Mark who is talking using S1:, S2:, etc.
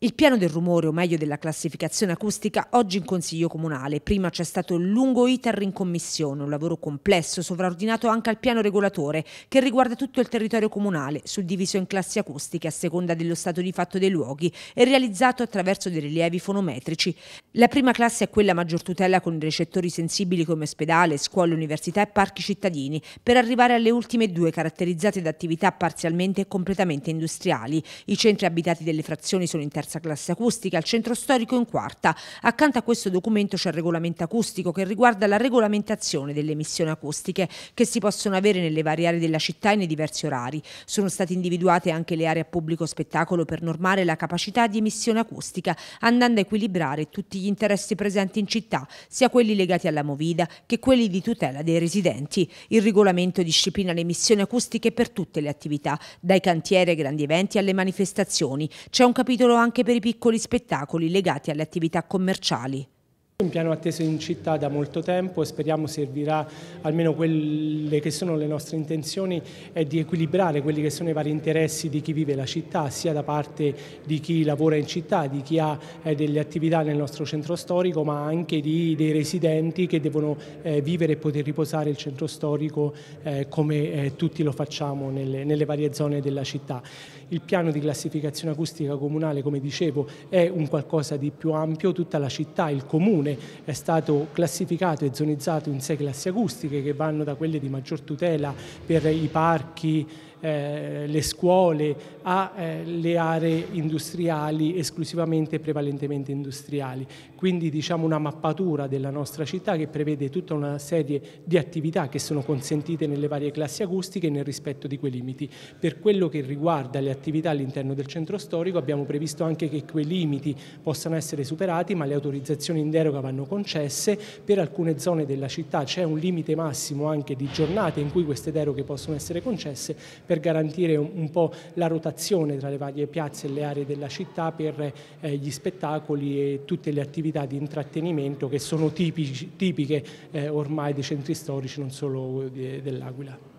S1: Il piano del rumore, o meglio della classificazione acustica, oggi in Consiglio Comunale. Prima c'è stato il lungo iter in commissione, un lavoro complesso sovraordinato anche al piano regolatore, che riguarda tutto il territorio comunale, suddiviso in classi acustiche a seconda dello stato di fatto dei luoghi e realizzato attraverso dei rilievi fonometrici. La prima classe è quella a maggior tutela con recettori sensibili come ospedale, scuole, università e parchi cittadini, per arrivare alle ultime due caratterizzate da attività parzialmente e completamente industriali. I centri abitati delle frazioni sono in terza classe acustica, il centro storico in quarta. Accanto a questo documento c'è il regolamento acustico che riguarda la regolamentazione delle emissioni acustiche che si possono avere nelle varie aree della città e nei diversi orari. Sono state individuate anche le aree a pubblico spettacolo per normare la capacità di emissione acustica, andando a equilibrare tutti tutti gli interessi presenti in città, sia quelli legati alla movida che quelli di tutela dei residenti. Il regolamento disciplina le emissioni acustiche per tutte le attività, dai cantieri ai grandi eventi alle manifestazioni. C'è un capitolo anche per i piccoli spettacoli legati alle attività commerciali. Un piano atteso in
S2: città da molto tempo e speriamo servirà almeno quelle che sono le nostre intenzioni è di equilibrare quelli che sono i vari interessi di chi vive la città, sia da parte di chi lavora in città, di chi ha eh, delle attività nel nostro centro storico, ma anche di, dei residenti che devono eh, vivere e poter riposare il centro storico eh, come eh, tutti lo facciamo nelle, nelle varie zone della città. Il piano di classificazione acustica comunale, come dicevo, è un qualcosa di più ampio, tutta la città, il comune comune è stato classificato e zonizzato in sei classi acustiche che vanno da quelle di maggior tutela per i parchi, eh, le scuole, alle eh, aree industriali esclusivamente e prevalentemente industriali. Quindi diciamo una mappatura della nostra città che prevede tutta una serie di attività che sono consentite nelle varie classi acustiche nel rispetto di quei limiti. Per quello che riguarda le attività all'interno del centro storico abbiamo previsto anche che quei limiti possano essere superati ma le autorizzazioni in deroga vanno concesse. Per alcune zone della città c'è un limite massimo anche di giornate in cui queste deroghe possono essere concesse per garantire un, un po' la rotazione tra le varie piazze e le aree della città per eh, gli spettacoli e tutte le attività di intrattenimento che sono tipici, tipiche eh, ormai dei centri storici, non solo eh, dell'Aquila.